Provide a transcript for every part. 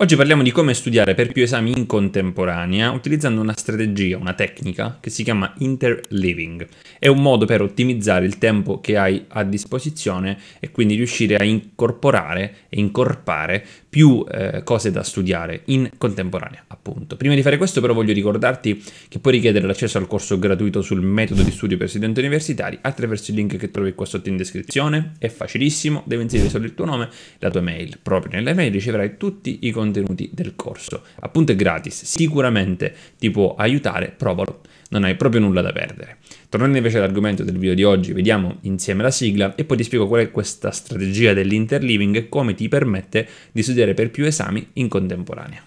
Oggi parliamo di come studiare per più esami in contemporanea utilizzando una strategia, una tecnica che si chiama interleaving. È un modo per ottimizzare il tempo che hai a disposizione e quindi riuscire a incorporare e incorpare più eh, cose da studiare in contemporanea, appunto. Prima di fare questo però voglio ricordarti che puoi richiedere l'accesso al corso gratuito sul metodo di studio per studenti universitari attraverso il link che trovi qua sotto in descrizione. È facilissimo, devi inserire solo il tuo nome e la tua mail. Proprio nell'email riceverai tutti i contenuti contenuti del corso. Appunto è gratis, sicuramente ti può aiutare, provalo, non hai proprio nulla da perdere. Tornando invece all'argomento del video di oggi, vediamo insieme la sigla e poi ti spiego qual è questa strategia dell'interleaving e come ti permette di studiare per più esami in contemporanea.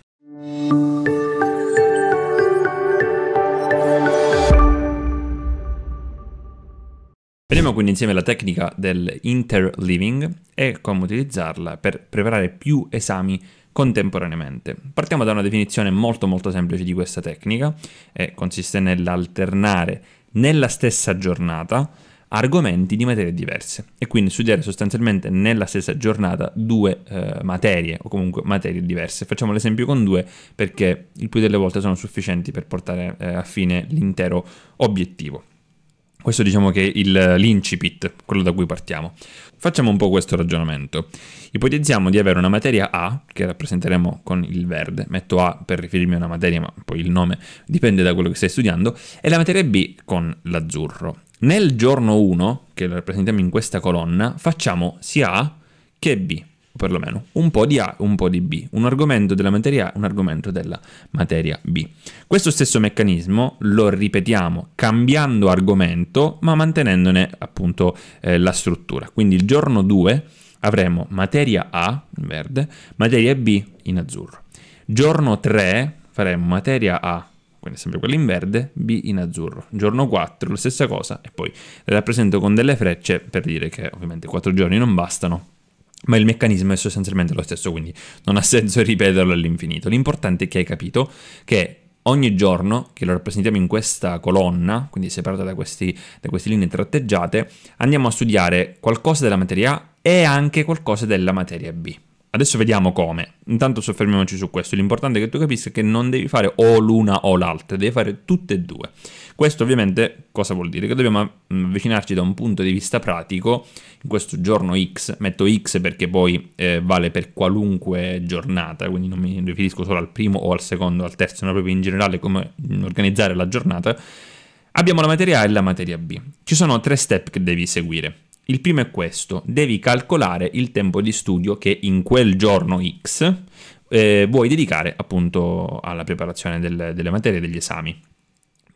Vediamo quindi insieme la tecnica dell'interleaving e come utilizzarla per preparare più esami contemporaneamente. Partiamo da una definizione molto molto semplice di questa tecnica e consiste nell'alternare nella stessa giornata argomenti di materie diverse e quindi studiare sostanzialmente nella stessa giornata due eh, materie o comunque materie diverse. Facciamo l'esempio con due perché il più delle volte sono sufficienti per portare eh, a fine l'intero obiettivo. Questo diciamo che è eh, l'incipit, quello da cui partiamo. Facciamo un po' questo ragionamento. Ipotizziamo di avere una materia A, che rappresenteremo con il verde, metto A per riferirmi a una materia, ma poi il nome dipende da quello che stai studiando, e la materia B con l'azzurro. Nel giorno 1, che rappresentiamo in questa colonna, facciamo sia A che B o perlomeno un po' di A e un po' di B, un argomento della materia A e un argomento della materia B. Questo stesso meccanismo lo ripetiamo cambiando argomento ma mantenendone appunto eh, la struttura. Quindi il giorno 2 avremo materia A in verde, materia B in azzurro. Giorno 3 faremo materia A quindi sempre quella in verde, B in azzurro. Giorno 4, la stessa cosa, e poi le rappresento con delle frecce per dire che ovviamente 4 giorni non bastano ma il meccanismo è sostanzialmente lo stesso, quindi non ha senso ripeterlo all'infinito. L'importante è che hai capito che ogni giorno, che lo rappresentiamo in questa colonna, quindi separata da, questi, da queste linee tratteggiate, andiamo a studiare qualcosa della materia A e anche qualcosa della materia B. Adesso vediamo come. Intanto soffermiamoci su questo. L'importante è che tu capisca che non devi fare o l'una o l'altra, devi fare tutte e due. Questo ovviamente cosa vuol dire? Che dobbiamo mm, avvicinarci da un punto di vista pratico, in questo giorno X, metto X perché poi eh, vale per qualunque giornata, quindi non mi riferisco solo al primo o al secondo, o al terzo, ma proprio in generale come organizzare la giornata. Abbiamo la materia A e la materia B. Ci sono tre step che devi seguire. Il primo è questo, devi calcolare il tempo di studio che in quel giorno X eh, vuoi dedicare appunto alla preparazione del, delle materie e degli esami.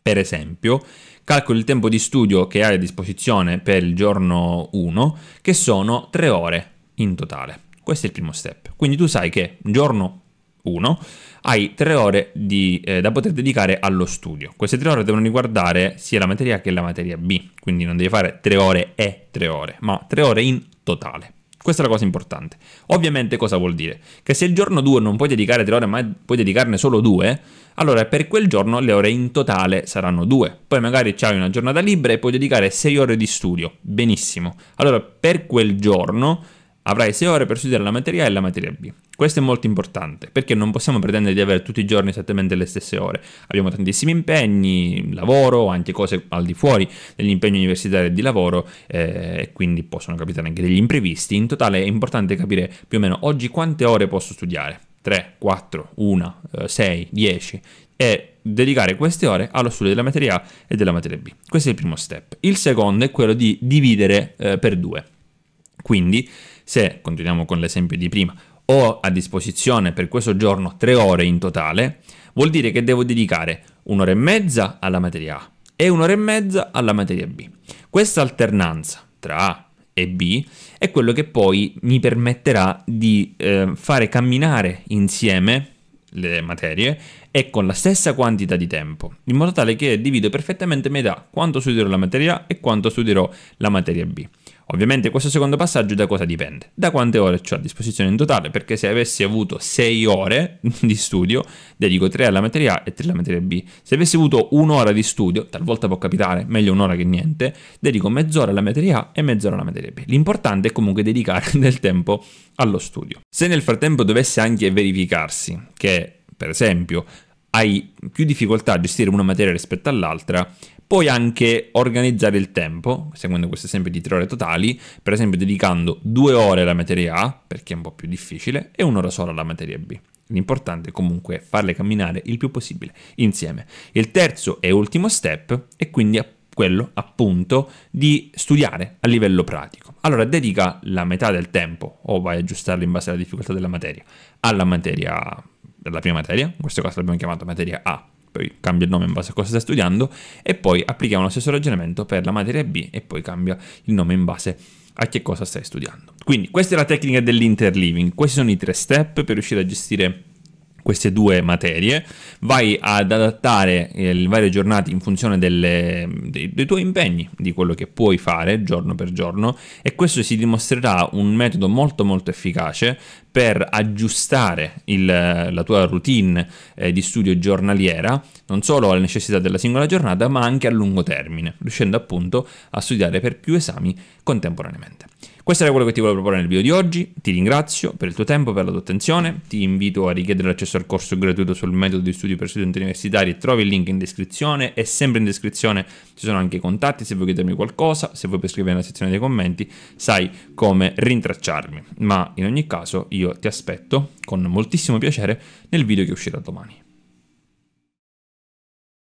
Per esempio, calcolo il tempo di studio che hai a disposizione per il giorno 1, che sono 3 ore in totale. Questo è il primo step. Quindi tu sai che giorno 1, hai 3 ore di, eh, da poter dedicare allo studio. Queste 3 ore devono riguardare sia la materia A che la materia B, quindi non devi fare 3 ore e 3 ore, ma 3 ore in totale. Questa è la cosa importante. Ovviamente cosa vuol dire? Che se il giorno 2 non puoi dedicare 3 ore, ma puoi dedicarne solo 2, allora per quel giorno le ore in totale saranno 2. Poi magari hai una giornata libera e puoi dedicare 6 ore di studio. Benissimo. Allora per quel giorno Avrai 6 ore per studiare la materia A e la materia B. Questo è molto importante perché non possiamo pretendere di avere tutti i giorni esattamente le stesse ore. Abbiamo tantissimi impegni, lavoro, anche cose al di fuori degli impegni universitari e di lavoro eh, quindi possono capitare anche degli imprevisti. In totale è importante capire più o meno oggi quante ore posso studiare. 3, 4, 1, 6, 10 e dedicare queste ore allo studio della materia A e della materia B. Questo è il primo step. Il secondo è quello di dividere eh, per due. Quindi, se continuiamo con l'esempio di prima, ho a disposizione per questo giorno tre ore in totale, vuol dire che devo dedicare un'ora e mezza alla materia A e un'ora e mezza alla materia B. Questa alternanza tra A e B è quello che poi mi permetterà di eh, fare camminare insieme le materie e con la stessa quantità di tempo, in modo tale che divido perfettamente metà quanto studierò la materia A e quanto studierò la materia B. Ovviamente questo secondo passaggio da cosa dipende? Da quante ore ho a disposizione in totale, perché se avessi avuto 6 ore di studio, dedico 3 alla materia A e 3 alla materia B. Se avessi avuto un'ora di studio, talvolta può capitare, meglio un'ora che niente, dedico mezz'ora alla materia A e mezz'ora alla materia B. L'importante è comunque dedicare del tempo allo studio. Se nel frattempo dovesse anche verificarsi che, per esempio, hai più difficoltà a gestire una materia rispetto all'altra, Puoi anche organizzare il tempo, seguendo questo esempio di tre ore totali, per esempio dedicando due ore alla materia A, perché è un po' più difficile, e un'ora sola alla materia B. L'importante è comunque farle camminare il più possibile insieme. Il terzo e ultimo step è quindi quello appunto di studiare a livello pratico. Allora dedica la metà del tempo, o vai a aggiustarlo in base alla difficoltà della materia, alla materia, alla prima materia, in questo caso l'abbiamo chiamata materia A, poi cambia il nome in base a cosa stai studiando e poi applichiamo lo stesso ragionamento per la materia B e poi cambia il nome in base a che cosa stai studiando. Quindi questa è la tecnica dell'interleaving, questi sono i tre step per riuscire a gestire queste due materie, vai ad adattare eh, le varie giornate in funzione delle, dei, dei, tuoi impegni, di quello che puoi fare giorno per giorno e questo si dimostrerà un metodo molto molto efficace per aggiustare il, la tua routine eh, di studio giornaliera non solo alle necessità della singola giornata ma anche a lungo termine, riuscendo appunto a studiare per più esami contemporaneamente. Questo era quello che ti volevo proporre nel video di oggi, ti ringrazio per il tuo tempo, per la tua attenzione, ti invito a richiedere l'accesso al corso gratuito sul metodo di studio per studenti universitari, trovi il link in descrizione e sempre in descrizione ci sono anche i contatti se vuoi chiedermi qualcosa, se vuoi per scrivere nella sezione dei commenti sai come rintracciarmi, ma in ogni caso io ti aspetto con moltissimo piacere nel video che uscirà domani.